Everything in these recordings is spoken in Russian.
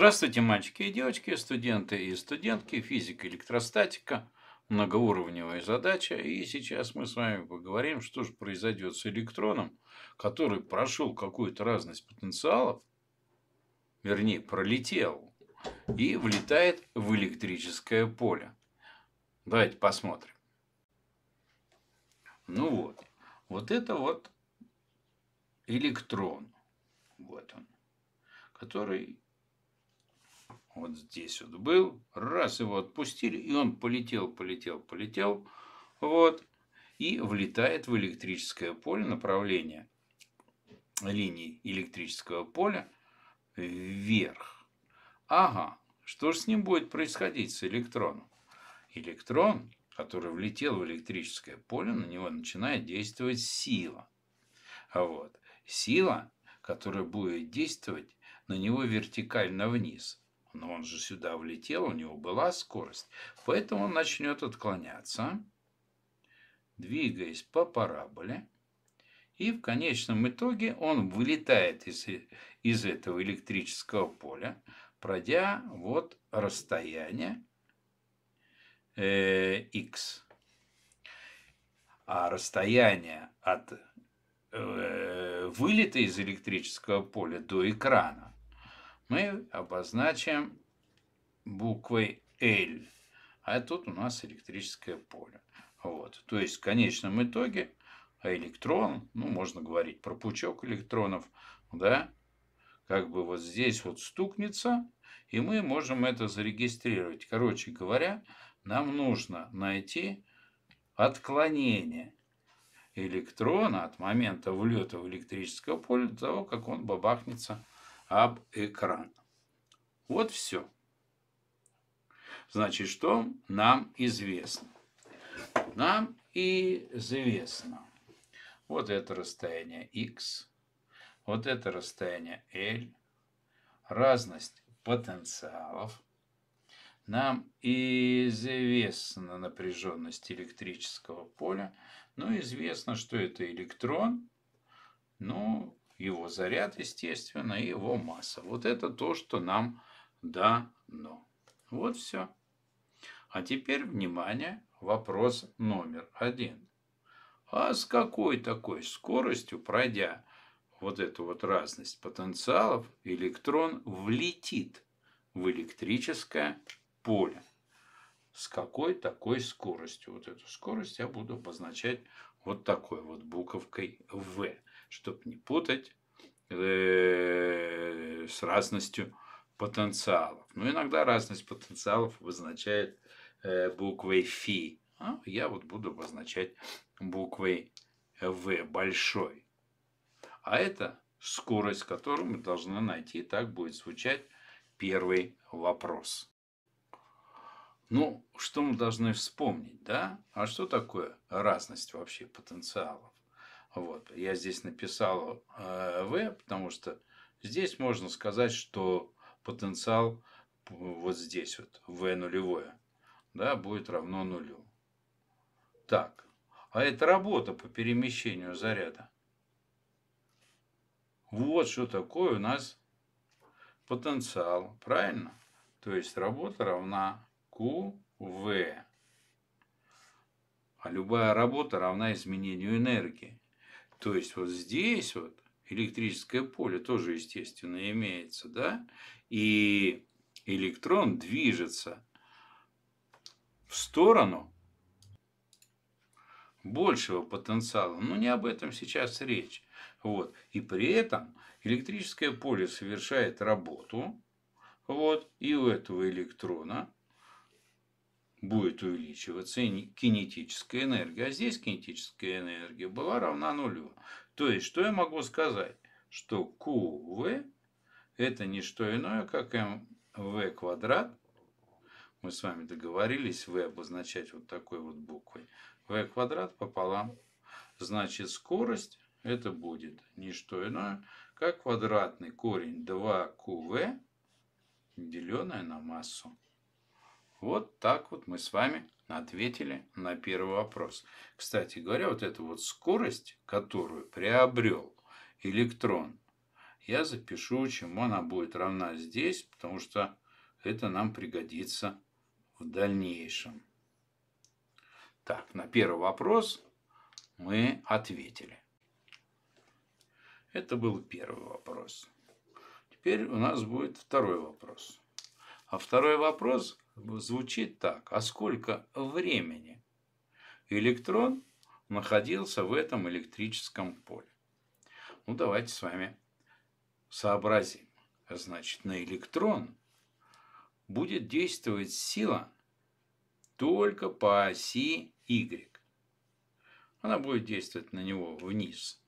Здравствуйте, мальчики и девочки, студенты и студентки, физика, электростатика, многоуровневая задача. И сейчас мы с вами поговорим, что же произойдет с электроном, который прошел какую-то разность потенциалов, вернее, пролетел и влетает в электрическое поле. Давайте посмотрим. Ну вот, вот это вот электрон. Вот он, который вот здесь вот был. Раз его отпустили, и он полетел, полетел, полетел. Вот. И влетает в электрическое поле направление линии электрического поля вверх. Ага, что же с ним будет происходить с электроном? Электрон, который влетел в электрическое поле, на него начинает действовать сила. Вот. Сила, которая будет действовать на него вертикально вниз. Но он же сюда влетел, у него была скорость. Поэтому он начнет отклоняться, двигаясь по параболе. И в конечном итоге он вылетает из, из этого электрического поля, пройдя вот расстояние э, x. А расстояние от э, вылета из электрического поля до экрана мы обозначим буквой L. А тут у нас электрическое поле. Вот. То есть в конечном итоге электрон, ну можно говорить про пучок электронов, да, как бы вот здесь вот стукнется, и мы можем это зарегистрировать. Короче говоря, нам нужно найти отклонение электрона от момента влета в электрическое поле до того, как он бабахнется об экран. Вот все. Значит, что нам известно? Нам известно. Вот это расстояние x, вот это расстояние L, разность потенциалов. Нам известна напряженность электрического поля, но известно, что это электрон, ну, его заряд, естественно, и его масса. Вот это то, что нам дано. Вот все. А теперь, внимание, вопрос номер один. А с какой такой скоростью, пройдя вот эту вот разность потенциалов, электрон влетит в электрическое поле? С какой такой скоростью? Вот эту скорость я буду обозначать вот такой вот буковкой «В» чтобы не путать э, с разностью потенциалов. Но ну, иногда разность потенциалов обозначает э, буквой фи. А я вот буду обозначать буквой В большой. А это скорость, которую мы должны найти. Так будет звучать первый вопрос. Ну, что мы должны вспомнить, да? А что такое разность вообще потенциала? Вот. Я здесь написал V, э, потому что здесь можно сказать, что потенциал вот здесь вот, V нулевое, да, будет равно нулю. Так, а это работа по перемещению заряда. Вот что такое у нас потенциал, правильно? То есть работа равна QV. А любая работа равна изменению энергии. То есть вот здесь вот электрическое поле тоже, естественно, имеется, да, и электрон движется в сторону большего потенциала. Но не об этом сейчас речь. Вот. И при этом электрическое поле совершает работу. Вот. И у этого электрона будет увеличиваться кинетическая энергия. А здесь кинетическая энергия была равна нулю. То есть, что я могу сказать? Что q это не что иное, как mv квадрат. Мы с вами договорились v обозначать вот такой вот буквой. v квадрат пополам. Значит, скорость это будет не что иное, как квадратный корень 2qv, деленное на массу. Вот так вот мы с вами ответили на первый вопрос. Кстати говоря, вот эта вот скорость, которую приобрел электрон, я запишу, чему она будет равна здесь, потому что это нам пригодится в дальнейшем. Так, на первый вопрос мы ответили. Это был первый вопрос. Теперь у нас будет второй вопрос. А второй вопрос звучит так. А сколько времени электрон находился в этом электрическом поле? Ну, давайте с вами сообразим. Значит, на электрон будет действовать сила только по оси Y. Она будет действовать на него вниз.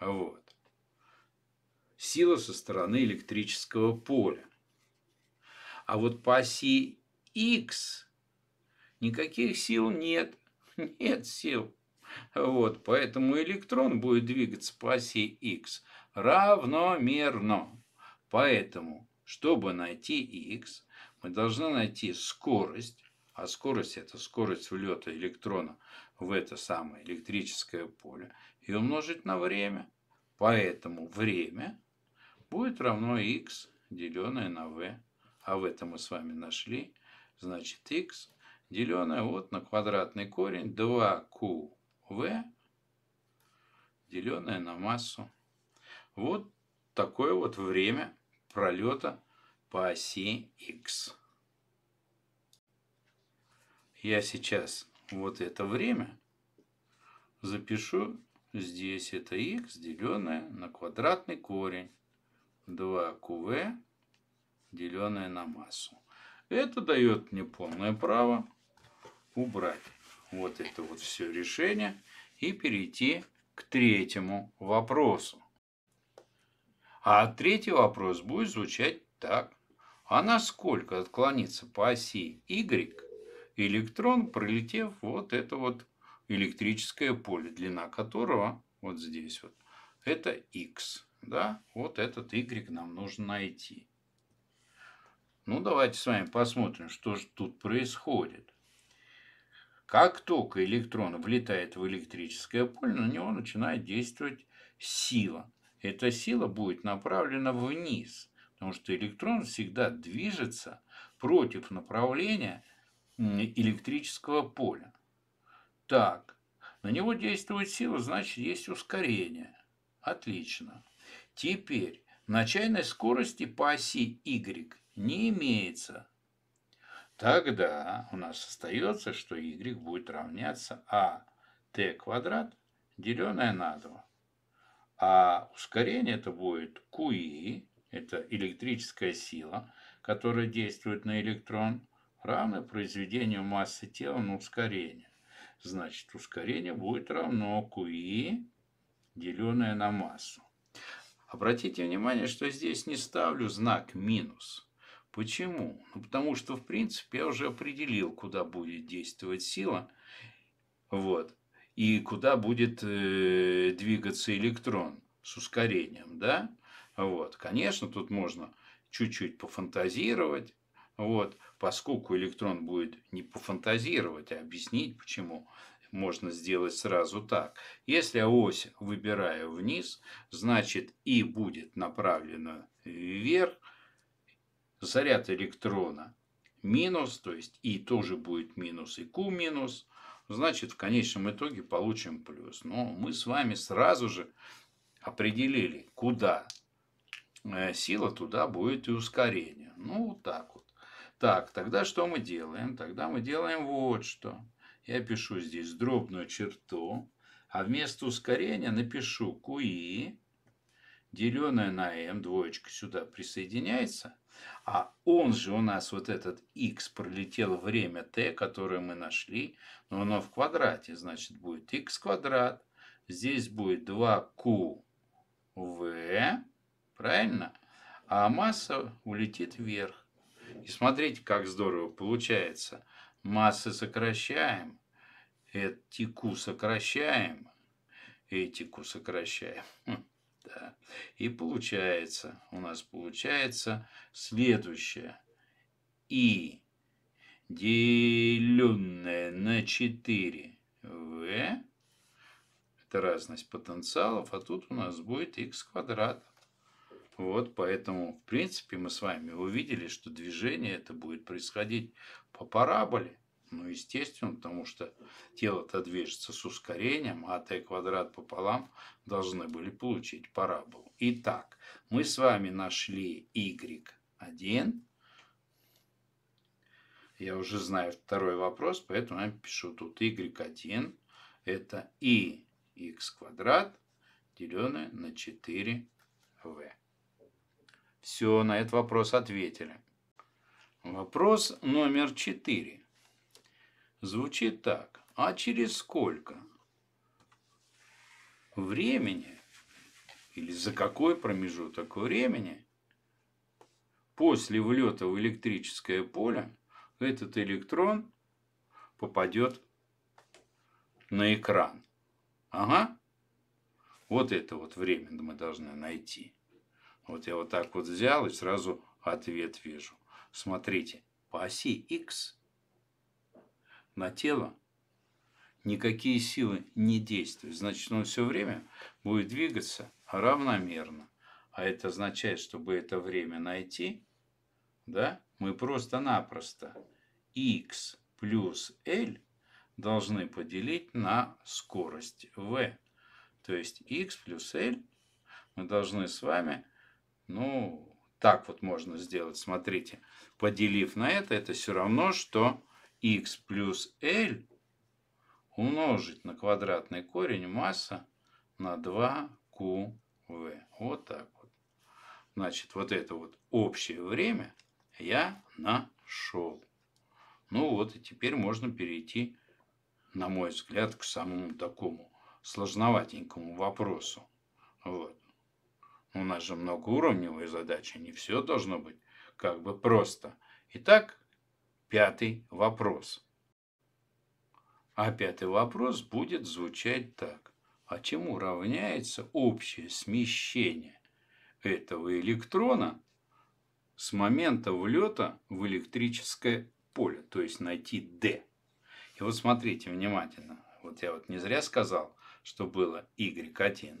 Вот. Сила со стороны электрического поля. А вот по оси X никаких сил нет. Нет сил. Вот, поэтому электрон будет двигаться по оси X равномерно. Поэтому, чтобы найти X, мы должны найти скорость, а скорость – это скорость влета электрона в это самое электрическое поле, и умножить на время. Поэтому время будет равно x, деленное на v а в этом мы с вами нашли, значит x, деленное вот на квадратный корень 2qv, деленное на массу. Вот такое вот время пролета по оси x. Я сейчас вот это время запишу здесь. Это x, деленное на квадратный корень 2qv деленное на массу. Это дает мне полное право убрать вот это вот все решение и перейти к третьему вопросу. А третий вопрос будет звучать так. А насколько отклонится по оси Y электрон, пролетев вот это вот электрическое поле, длина которого вот здесь вот, это X. Да? Вот этот Y нам нужно найти. Ну, давайте с вами посмотрим, что же тут происходит. Как только электрон влетает в электрическое поле, на него начинает действовать сила. Эта сила будет направлена вниз, потому что электрон всегда движется против направления электрического поля. Так, на него действует сила, значит есть ускорение. Отлично. Теперь на начальной скорости по оси Y не имеется. Тогда у нас остается, что y будет равняться а t квадрат, деленное на 2. А ускорение это будет QE, это электрическая сила, которая действует на электрон, равно произведению массы тела на ускорение. Значит, ускорение будет равно QE, деленное на массу. Обратите внимание, что здесь не ставлю знак минус. Почему? Ну, потому что, в принципе, я уже определил, куда будет действовать сила, вот, и куда будет э, двигаться электрон с ускорением, да? Вот, конечно, тут можно чуть-чуть пофантазировать, вот, поскольку электрон будет не пофантазировать, а объяснить, почему можно сделать сразу так. Если ось выбираю вниз, значит и будет направлена вверх, заряд электрона минус, то есть И тоже будет минус, и Q минус, значит в конечном итоге получим плюс. Но мы с вами сразу же определили, куда э, сила, туда будет и ускорение. Ну, вот так вот. Так, тогда что мы делаем? Тогда мы делаем вот что. Я пишу здесь дробную черту, а вместо ускорения напишу QI деленное на m, двоечка сюда присоединяется. А он же у нас вот этот x пролетел время t, которое мы нашли, но оно в квадрате, значит будет x квадрат. Здесь будет 2qv, правильно? А масса улетит вверх. И смотрите, как здорово получается. Массы сокращаем, эти q сокращаем, эти q сокращаем. Хм. Да. И получается, у нас получается следующее. И деленное на 4 В. Это разность потенциалов, а тут у нас будет x квадрат. Вот, поэтому, в принципе, мы с вами увидели, что движение это будет происходить по параболе. Ну, естественно, потому что тело-то движется с ускорением, а t квадрат пополам должны были получить параболу. Итак, мы с вами нашли y1. Я уже знаю второй вопрос, поэтому я пишу тут y1. Это и x квадрат, деленное на 4v. Все, на этот вопрос ответили. Вопрос номер 4 звучит так. А через сколько времени или за какой промежуток времени после влета в электрическое поле этот электрон попадет на экран. Ага. Вот это вот время мы должны найти. Вот я вот так вот взял и сразу ответ вижу. Смотрите, по оси X на тело, никакие силы не действуют. Значит, он все время будет двигаться равномерно. А это означает, чтобы это время найти, да, мы просто-напросто x плюс L должны поделить на скорость V. То есть x плюс L мы должны с вами, ну, так вот можно сделать. Смотрите, поделив на это, это все равно, что x плюс L умножить на квадратный корень масса на 2QV. Вот так вот. Значит, вот это вот общее время я нашел. Ну вот, и теперь можно перейти, на мой взгляд, к самому такому сложноватенькому вопросу. Вот. У нас же многоуровневые задачи, не все должно быть как бы просто. Итак, пятый вопрос. А пятый вопрос будет звучать так. А чему равняется общее смещение этого электрона с момента влета в электрическое поле, то есть найти D. И вот смотрите внимательно. Вот я вот не зря сказал, что было Y1.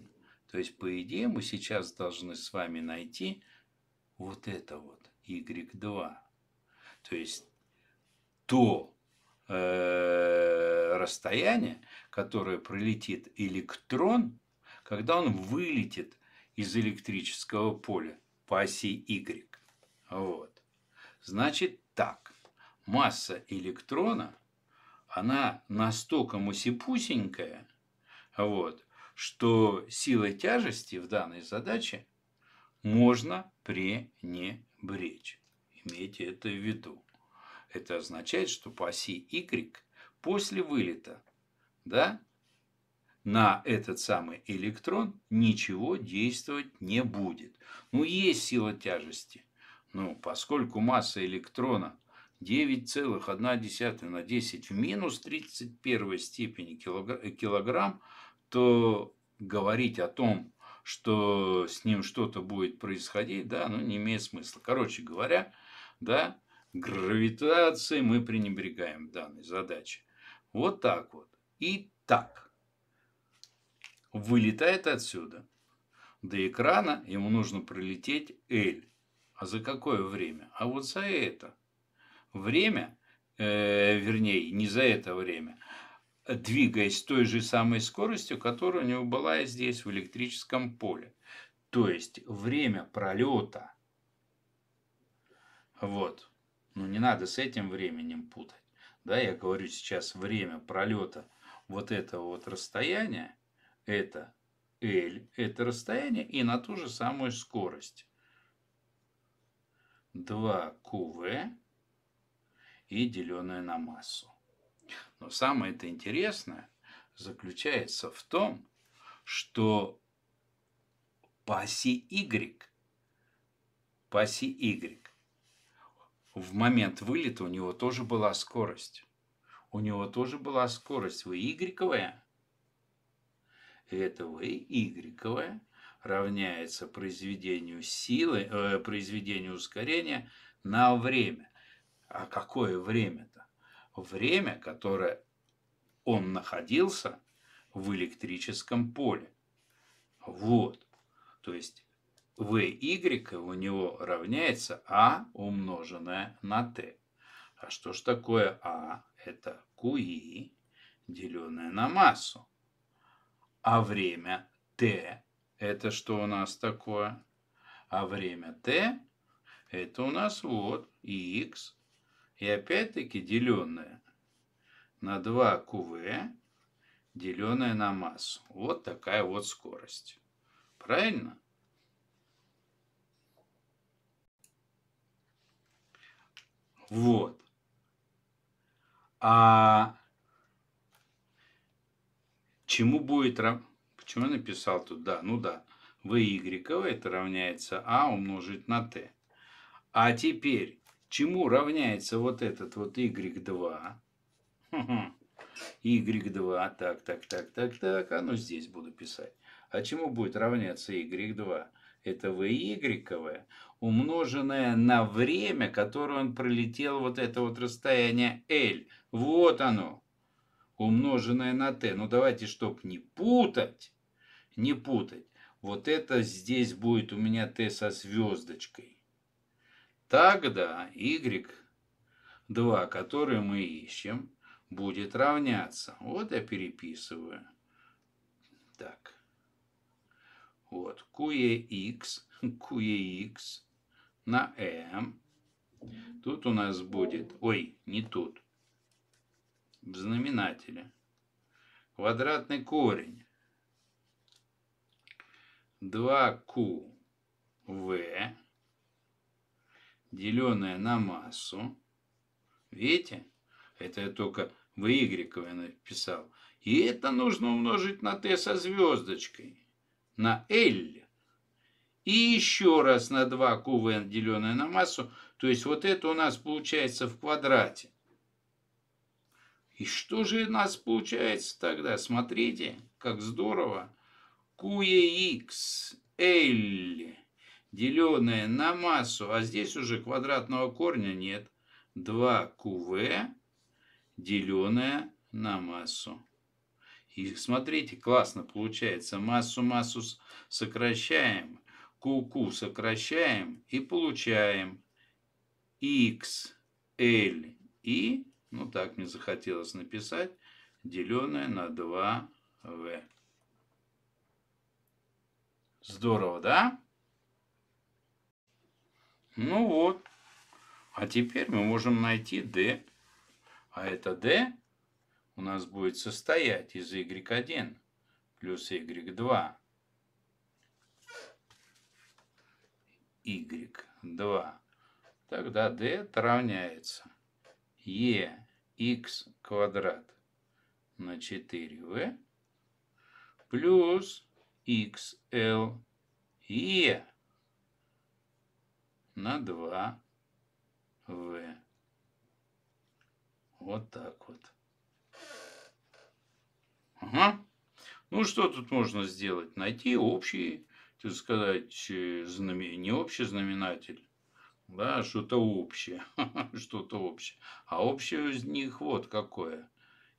То есть, по идее, мы сейчас должны с вами найти вот это вот Y2. То есть, то э, расстояние, которое пролетит электрон, когда он вылетит из электрического поля по оси Y. Вот. Значит так, масса электрона, она настолько мусипусенькая, вот, что силой тяжести в данной задаче можно пренебречь. Имейте это в виду. Это означает, что по оси Y после вылета да, на этот самый электрон ничего действовать не будет. Ну, есть сила тяжести. Ну, поскольку масса электрона 9,1 на 10 в минус 31 степени э, килограмм, то говорить о том, что с ним что-то будет происходить, да, ну, не имеет смысла. Короче говоря, да, Гравитацией мы пренебрегаем в данной задаче. Вот так вот. И так. Вылетает отсюда. До экрана ему нужно пролететь L. А за какое время? А вот за это. Время, э, вернее, не за это время, двигаясь той же самой скоростью, которая у него была и здесь, в электрическом поле. То есть время пролета. Вот. Но ну, не надо с этим временем путать. Да, я говорю сейчас время пролета вот этого вот расстояния, это L, это расстояние, и на ту же самую скорость. 2QV и деленное на массу. Но самое это интересное заключается в том, что по оси Y, по оси Y в момент вылета у него тоже была скорость. У него тоже была скорость в y. Это в y равняется произведению силы, э, произведению ускорения на время. А какое время-то? Время, которое он находился в электрическом поле. Вот. То есть vy у него равняется а умноженное на t. А что ж такое а? Это qi, деленное на массу. А время t это что у нас такое? А время t это у нас вот x. И опять-таки деленное на 2qv, деленное на массу. Вот такая вот скорость. Правильно? Вот. А чему будет... Почему я написал тут? Да, ну да. В y это равняется А умножить на Т. А теперь, чему равняется вот этот вот Y2? Y2, так, так, так, так, так, а ну здесь буду писать. А чему будет равняться Y2? Это VY умноженное на время, которое он пролетел вот это вот расстояние L. Вот оно, умноженное на T. Ну давайте, чтобы не путать, не путать. Вот это здесь будет у меня t со звездочкой. Тогда Y2, который мы ищем, будет равняться. Вот я переписываю. Так. Вот. QEX. QEX на М. «эм». Тут у нас будет, ой, не тут, в знаменателе. Квадратный корень. 2q в, деленное на массу. Видите? Это я только в y написал. И это нужно умножить на t со звездочкой. На L. И еще раз на 2 КВН, деленное на массу. То есть вот это у нас получается в квадрате. И что же у нас получается тогда? Смотрите, как здорово. QEX L деленное на массу, а здесь уже квадратного корня нет. 2QV деленное на массу. И смотрите, классно получается. Массу-массу сокращаем. QQ сокращаем и получаем x, l, и, ну так мне захотелось написать, деленное на 2v. Здорово, да? Ну вот. А теперь мы можем найти d. А это d у нас будет состоять из y1 плюс y2 y, 2. Тогда d равняется e x квадрат на 4v плюс xl e на 2v. Вот так вот. Ага. Ну, что тут можно сделать? Найти общие так сказать, э, знамен... не общий знаменатель, да, а что-то общее, что-то общее. А общее из них вот какое.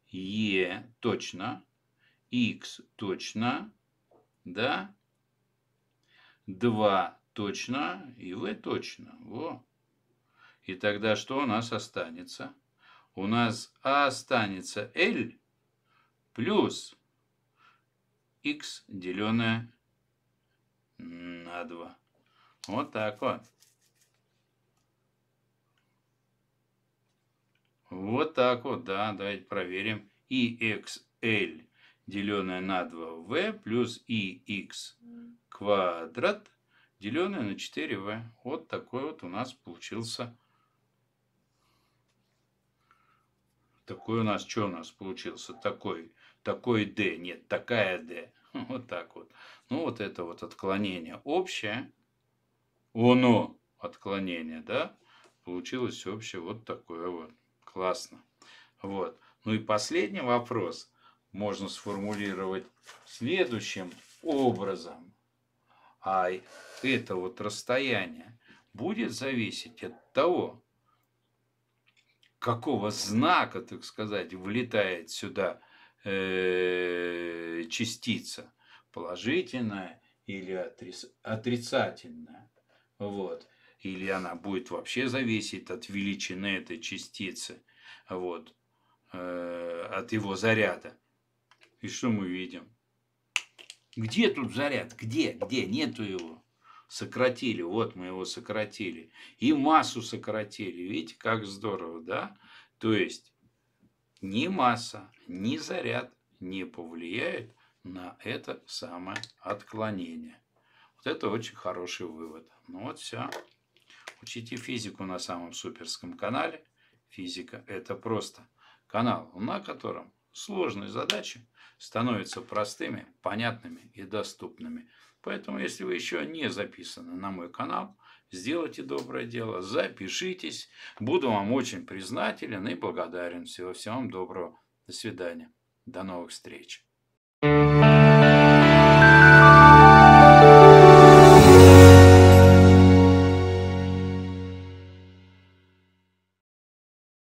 Е точно, X точно, да, 2 точно и В точно. Во. И тогда что у нас останется? У нас а останется L плюс X деленное на 2. Вот так вот. Вот так вот, да, давайте проверим. IXL, деленное на 2v, плюс IX квадрат, деленное на 4v. Вот такой вот у нас получился. Такой у нас, что у нас получился? Такой, такой D, нет, такая D. Вот так вот ну, вот это вот отклонение общее, оно отклонение, да, получилось общее вот такое вот. Классно. Вот. Ну и последний вопрос можно сформулировать следующим образом. А это вот расстояние будет зависеть от того, какого знака, так сказать, влетает сюда э, частица положительная или отрицательная. Вот. Или она будет вообще зависеть от величины этой частицы, вот, э, от его заряда. И что мы видим? Где тут заряд? Где? Где? Нету его. Сократили. Вот мы его сократили. И массу сократили. Видите, как здорово, да? То есть, ни масса, ни заряд не повлияет на это самое отклонение. Вот это очень хороший вывод. Ну вот все. Учите физику на самом суперском канале. Физика – это просто канал, на котором сложные задачи становятся простыми, понятными и доступными. Поэтому, если вы еще не записаны на мой канал, сделайте доброе дело, запишитесь. Буду вам очень признателен и благодарен. Всего всем доброго. До свидания. До новых встреч. Thank mm. you.